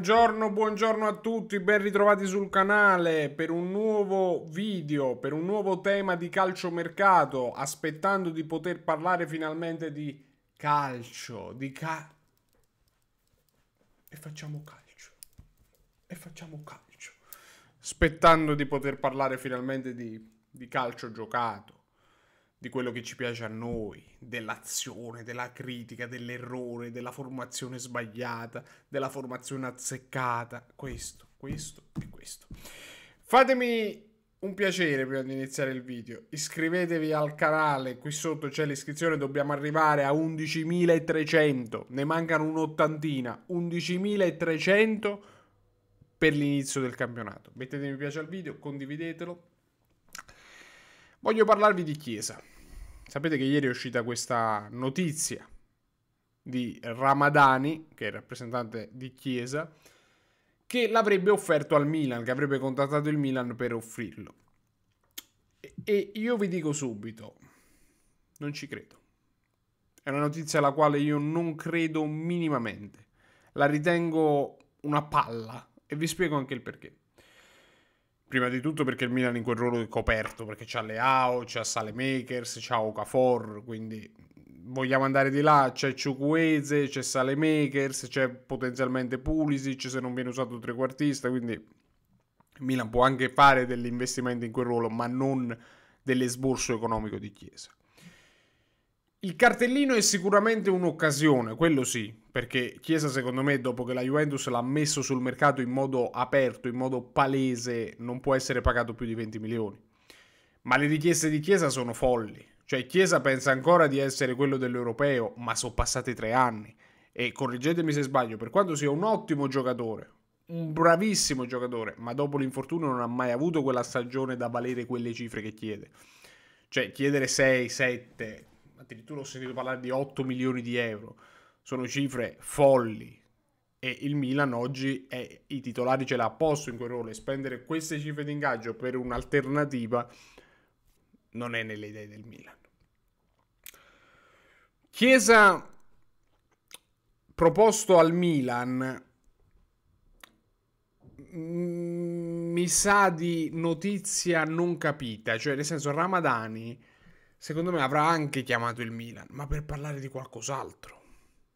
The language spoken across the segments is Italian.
Buongiorno, buongiorno a tutti, ben ritrovati sul canale per un nuovo video, per un nuovo tema di calciomercato, aspettando di poter parlare finalmente di calcio, di ca... E facciamo calcio, e facciamo calcio, aspettando di poter parlare finalmente di, di calcio giocato, di quello che ci piace a noi, dell'azione, della critica, dell'errore, della formazione sbagliata, della formazione azzeccata, questo, questo e questo. Fatemi un piacere prima di iniziare il video, iscrivetevi al canale, qui sotto c'è l'iscrizione, dobbiamo arrivare a 11.300, ne mancano un'ottantina, 11.300 per l'inizio del campionato. Mettete mi piace al video, condividetelo. Voglio parlarvi di Chiesa sapete che ieri è uscita questa notizia di Ramadani, che è il rappresentante di Chiesa, che l'avrebbe offerto al Milan, che avrebbe contattato il Milan per offrirlo. E io vi dico subito, non ci credo. È una notizia alla quale io non credo minimamente. La ritengo una palla e vi spiego anche il perché. Prima di tutto perché il Milan in quel ruolo è coperto, perché c'ha Leao, c'ha Sale Makers, c'ha Okafor, quindi vogliamo andare di là, c'è Ciucuese, c'è Sale Makers, c'è potenzialmente Pulisic se non viene usato trequartista, quindi Milan può anche fare degli investimenti in quel ruolo, ma non dell'esborso economico di Chiesa. Il cartellino è sicuramente un'occasione, quello sì, perché Chiesa secondo me dopo che la Juventus l'ha messo sul mercato in modo aperto, in modo palese, non può essere pagato più di 20 milioni. Ma le richieste di Chiesa sono folli, cioè Chiesa pensa ancora di essere quello dell'europeo, ma sono passati tre anni e correggetemi se sbaglio, per quanto sia un ottimo giocatore, un bravissimo giocatore, ma dopo l'infortunio non ha mai avuto quella stagione da valere quelle cifre che chiede. Cioè chiedere 6, 7, addirittura ho sentito parlare di 8 milioni di euro, sono cifre folli e il Milan oggi è, i titolari ce l'ha a posto in quel ruolo e spendere queste cifre di ingaggio per un'alternativa non è nelle idee del Milan. Chiesa proposto al Milan mm, mi sa di notizia non capita, cioè nel senso Ramadani secondo me avrà anche chiamato il Milan, ma per parlare di qualcos'altro.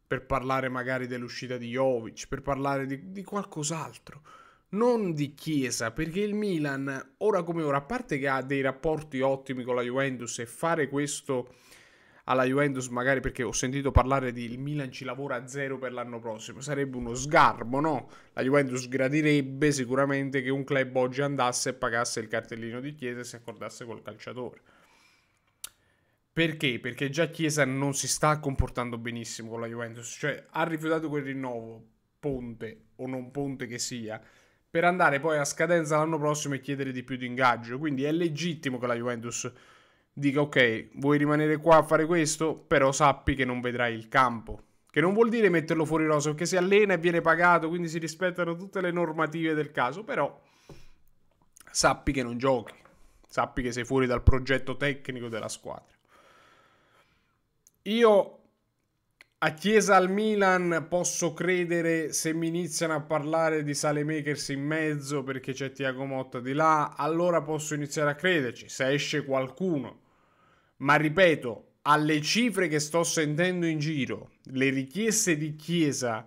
Per parlare magari dell'uscita di Jovic, per parlare di, di qualcos'altro. Non di Chiesa, perché il Milan, ora come ora, a parte che ha dei rapporti ottimi con la Juventus e fare questo alla Juventus, magari perché ho sentito parlare di il Milan ci lavora a zero per l'anno prossimo. Sarebbe uno sgarbo, no? La Juventus gradirebbe sicuramente che un club oggi andasse e pagasse il cartellino di Chiesa e si accordasse col calciatore. Perché? Perché già Chiesa non si sta comportando benissimo con la Juventus, cioè ha rifiutato quel rinnovo, ponte o non ponte che sia, per andare poi a scadenza l'anno prossimo e chiedere di più di ingaggio. Quindi è legittimo che la Juventus dica ok, vuoi rimanere qua a fare questo, però sappi che non vedrai il campo. Che non vuol dire metterlo fuori rosa, perché si allena e viene pagato, quindi si rispettano tutte le normative del caso, però sappi che non giochi, sappi che sei fuori dal progetto tecnico della squadra. Io a Chiesa al Milan posso credere se mi iniziano a parlare di Sale Makers in mezzo perché c'è Tiago Motta di là, allora posso iniziare a crederci se esce qualcuno. Ma ripeto, alle cifre che sto sentendo in giro, le richieste di Chiesa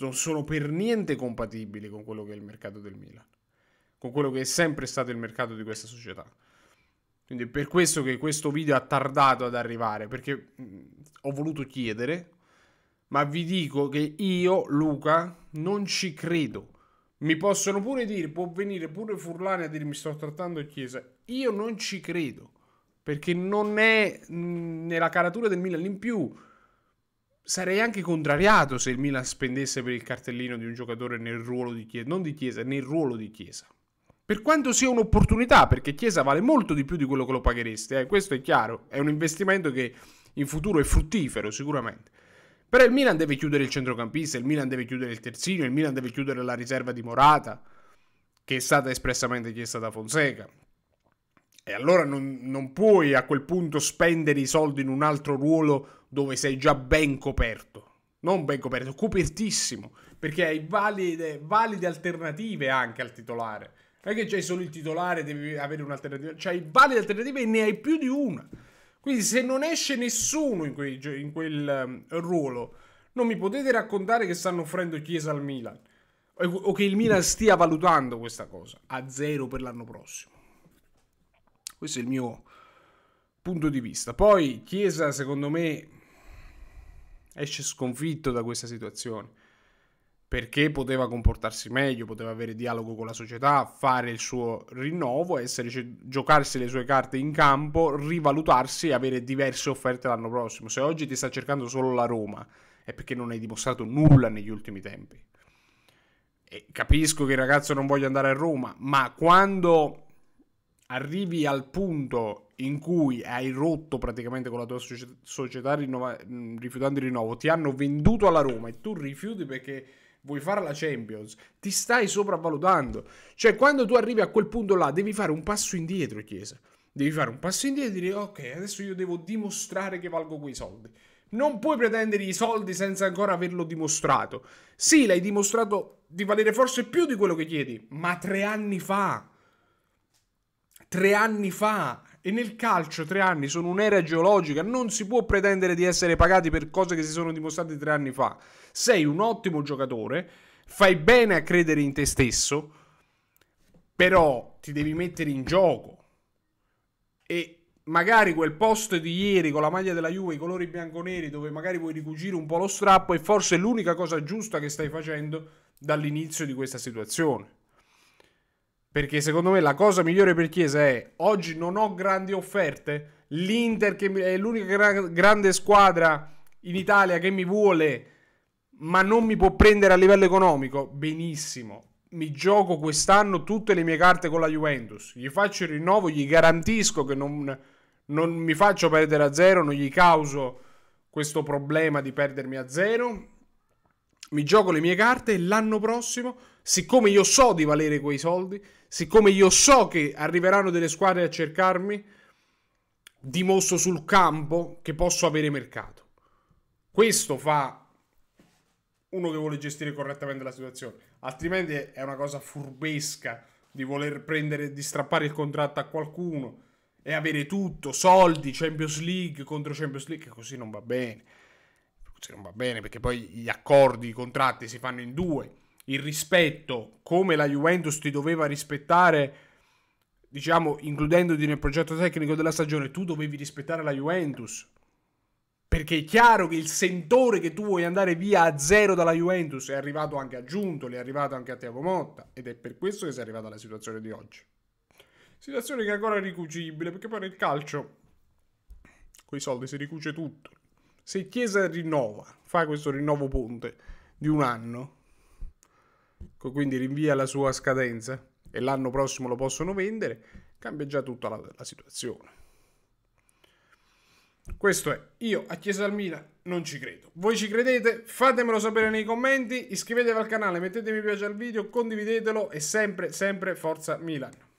non sono per niente compatibili con quello che è il mercato del Milan, con quello che è sempre stato il mercato di questa società. Quindi per questo che questo video ha tardato ad arrivare, perché mm, ho voluto chiedere, ma vi dico che io, Luca, non ci credo. Mi possono pure dire, può venire pure Furlani a dirmi sto trattando in chiesa. Io non ci credo, perché non è mm, nella caratura del Milan in più. Sarei anche contrariato se il Milan spendesse per il cartellino di un giocatore nel ruolo di chiesa, non di chiesa, nel ruolo di chiesa per quanto sia un'opportunità, perché Chiesa vale molto di più di quello che lo paghereste, eh, questo è chiaro, è un investimento che in futuro è fruttifero sicuramente. Però il Milan deve chiudere il centrocampista, il Milan deve chiudere il terzino, il Milan deve chiudere la riserva di Morata, che è stata espressamente chiesta da Fonseca. E allora non, non puoi a quel punto spendere i soldi in un altro ruolo dove sei già ben coperto. Non ben coperto, copertissimo, perché hai valide, valide alternative anche al titolare non è che c'hai solo il titolare, devi avere un'alternativa. C'hai varie alternative e ne hai più di una. Quindi se non esce nessuno in, quei, in quel um, ruolo, non mi potete raccontare che stanno offrendo Chiesa al Milan. O, o che il Milan stia valutando questa cosa. A zero per l'anno prossimo. Questo è il mio punto di vista. Poi Chiesa, secondo me, esce sconfitto da questa situazione perché poteva comportarsi meglio, poteva avere dialogo con la società, fare il suo rinnovo, essere, giocarsi le sue carte in campo, rivalutarsi e avere diverse offerte l'anno prossimo. Se oggi ti sta cercando solo la Roma è perché non hai dimostrato nulla negli ultimi tempi. E capisco che il ragazzo non voglia andare a Roma, ma quando arrivi al punto in cui hai rotto praticamente con la tua società rinnova- rifiutando il rinnovo, ti hanno venduto alla Roma e tu rifiuti perché vuoi fare la Champions, ti stai sopravvalutando. Cioè, quando tu arrivi a quel punto là, devi fare un passo indietro, Chiesa. Devi fare un passo indietro e dire, ok, adesso io devo dimostrare che valgo quei soldi. Non puoi pretendere i soldi senza ancora averlo dimostrato. Sì, l'hai dimostrato di valere forse più di quello che chiedi, ma tre anni fa. Tre anni fa e nel calcio tre anni sono un'era geologica, non si può pretendere di essere pagati per cose che si sono dimostrate tre anni fa. Sei un ottimo giocatore, fai bene a credere in te stesso, però ti devi mettere in gioco. E magari quel post di ieri con la maglia della Juve, i colori bianco-neri, dove magari vuoi ricucire un po' lo strappo, è forse l'unica cosa giusta che stai facendo dall'inizio di questa situazione. Perché secondo me la cosa migliore per Chiesa è oggi non ho grandi offerte. L'Inter che è l'unica gra- grande squadra in Italia che mi vuole, ma non mi può prendere a livello economico. Benissimo. Mi gioco quest'anno tutte le mie carte con la Juventus. Gli faccio il rinnovo, gli garantisco che non, non mi faccio perdere a zero, non gli causo questo problema di perdermi a zero. Mi gioco le mie carte e l'anno prossimo siccome io so di valere quei soldi, siccome io so che arriveranno delle squadre a cercarmi, dimostro sul campo che posso avere mercato. Questo fa uno che vuole gestire correttamente la situazione, altrimenti è una cosa furbesca di voler prendere, di strappare il contratto a qualcuno e avere tutto, soldi, Champions League contro Champions League, così non va bene. Così non va bene perché poi gli accordi, i contratti si fanno in due il rispetto come la Juventus ti doveva rispettare, diciamo, includendoti nel progetto tecnico della stagione, tu dovevi rispettare la Juventus. Perché è chiaro che il sentore che tu vuoi andare via a zero dalla Juventus è arrivato anche a Giuntoli, è arrivato anche a Tiago Motta ed è per questo che si è arrivata alla situazione di oggi. Situazione che è ancora ricucibile perché poi nel calcio con i soldi si ricuce tutto. Se Chiesa rinnova, fa questo rinnovo ponte di un anno, Ecco, quindi rinvia la sua scadenza e l'anno prossimo lo possono vendere, cambia già tutta la, la situazione. Questo è, io a Chiesa al Milan non ci credo. Voi ci credete? Fatemelo sapere nei commenti, iscrivetevi al canale, mettete mi piace al video, condividetelo e sempre, sempre Forza Milan.